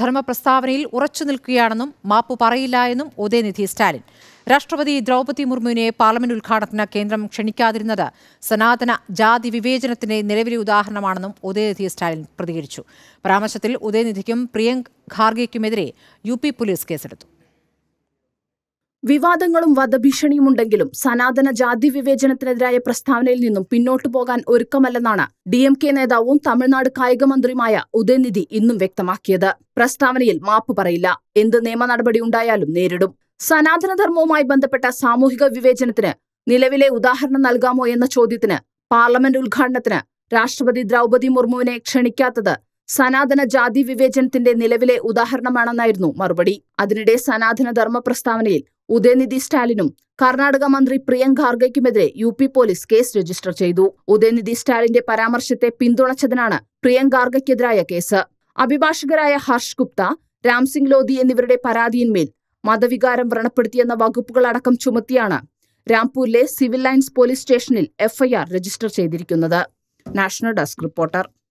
ധർമ്മ പ്രസ്താവനയിൽ ഉറച്ചു നിൽക്കുകയാണെന്നും മാപ്പ് പറയില്ല എന്നും ഉദയനിധി സ്റ്റാലിൻ രാഷ്ട്രപതി ദ്രൗപതി മുർമുവിനെ പാർലമെന്റ് ഉദ്ഘാടനത്തിന് കേന്ദ്രം ക്ഷണിക്കാതിരുന്നത് സനാതന ജാതി വിവേചനത്തിന്റെ നിലവിലെ ഉദാഹരണമാണെന്നും ഉദയനിധി സ്റ്റാലിൻ പ്രതികരിച്ചു പരാമർശത്തിൽ ഉദയനിധിക്കും പ്രിയങ്ക് ഖാർഗെയ്ക്കുമെതിരെ യു പോലീസ് കേസെടുത്തു വിവാദങ്ങളും വധഭീഷണിയുമുണ്ടെങ്കിലും സനാതന ജാതി വിവേചനത്തിനെതിരായ പ്രസ്താവനയിൽ നിന്നും പിന്നോട്ടു പോകാൻ ഒരുക്കമല്ലെന്നാണ് ഡി എം കെ നേതാവും തമിഴ്നാട് കായിക മന്ത്രിയുമായ ഉദയനിധി ഇന്നും വ്യക്തമാക്കിയത് പ്രസ്താവനയിൽ മാപ്പ് പറയില്ല എന്ത് നിയമ നടപടി ഉണ്ടായാലും നേരിടും സനാതനധർമ്മവുമായി ബന്ധപ്പെട്ട സാമൂഹിക വിവേചനത്തിന് നിലവിലെ ഉദാഹരണം നൽകാമോ എന്ന ചോദ്യത്തിന് പാർലമെന്റ് ഉദ്ഘാടനത്തിന് രാഷ്ട്രപതി ദ്രൗപതി മുർമുവിനെ ക്ഷണിക്കാത്തത് സനാതന ജാതി വിവേചനത്തിന്റെ നിലവിലെ ഉദാഹരണമാണെന്നായിരുന്നു മറുപടി അതിനിടെ സനാതന ധർമ്മ പ്രസ്താവനയിൽ ഉദയനിധി സ്റ്റാലിനും കർണാടക മന്ത്രി പ്രിയങ്ക ഖാർഗയ്ക്കുമെതിരെ U P police case register ചെയ്തു ഉദയനിധി സ്റ്റാലിന്റെ പരാമർശത്തെ പിന്തുണച്ചതിനാണ് പ്രിയങ്ക ഖാർഗയ്ക്കെതിരായ കേസ് അഭിഭാഷകരായ ഹർഷ് ഗുപ്ത രാംസിംഗ് ലോധി എന്നിവരുടെ പരാതിയിന്മേൽ മതവികാരം വ്രണപ്പെടുത്തിയെന്ന വകുപ്പുകളടക്കം ചുമത്തിയാണ് രാംപൂരിലെ സിവിൽ ലൈൻസ് പോലീസ് സ്റ്റേഷനിൽ എഫ്ഐആർ രജിസ്റ്റർ ചെയ്തിരിക്കുന്നത് നാഷണൽ ഡെസ്ക് റിപ്പോർട്ടർ